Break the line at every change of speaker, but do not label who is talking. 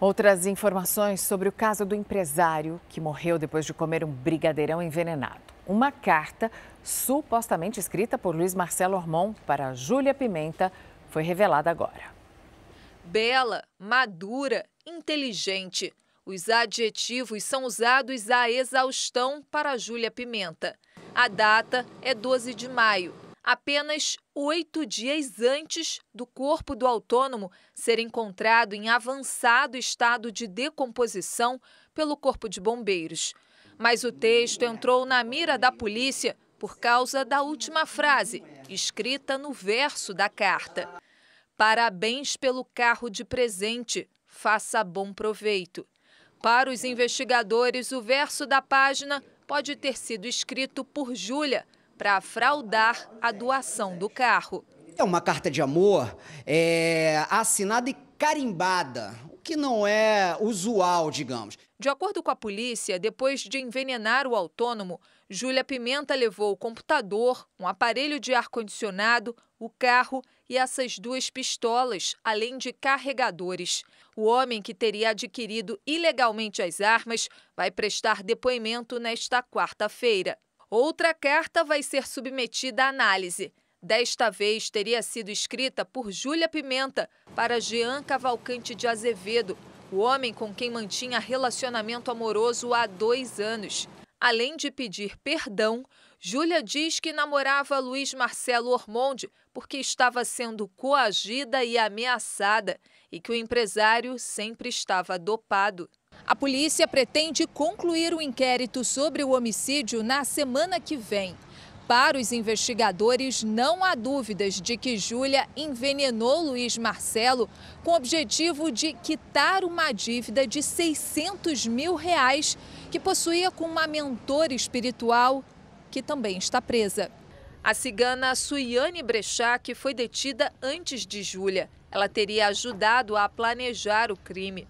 Outras informações sobre o caso do empresário que morreu depois de comer um brigadeirão envenenado. Uma carta supostamente escrita por Luiz Marcelo Ormond para Júlia Pimenta foi revelada agora.
Bela, madura, inteligente. Os adjetivos são usados à exaustão para Júlia Pimenta. A data é 12 de maio apenas oito dias antes do corpo do autônomo ser encontrado em avançado estado de decomposição pelo Corpo de Bombeiros. Mas o texto entrou na mira da polícia por causa da última frase, escrita no verso da carta. Parabéns pelo carro de presente, faça bom proveito. Para os investigadores, o verso da página pode ter sido escrito por Júlia, para fraudar a doação do carro.
É uma carta de amor é, assinada e carimbada, o que não é usual, digamos.
De acordo com a polícia, depois de envenenar o autônomo, Júlia Pimenta levou o computador, um aparelho de ar-condicionado, o carro e essas duas pistolas, além de carregadores. O homem que teria adquirido ilegalmente as armas vai prestar depoimento nesta quarta-feira. Outra carta vai ser submetida à análise. Desta vez teria sido escrita por Júlia Pimenta para Jean Cavalcante de Azevedo, o homem com quem mantinha relacionamento amoroso há dois anos. Além de pedir perdão, Júlia diz que namorava Luiz Marcelo Ormonde porque estava sendo coagida e ameaçada e que o empresário sempre estava dopado. A polícia pretende concluir o inquérito sobre o homicídio na semana que vem. Para os investigadores, não há dúvidas de que Júlia envenenou Luiz Marcelo com o objetivo de quitar uma dívida de 600 mil reais que possuía com uma mentora espiritual que também está presa. A cigana Suiane Brechac foi detida antes de Júlia. Ela teria ajudado a planejar o crime.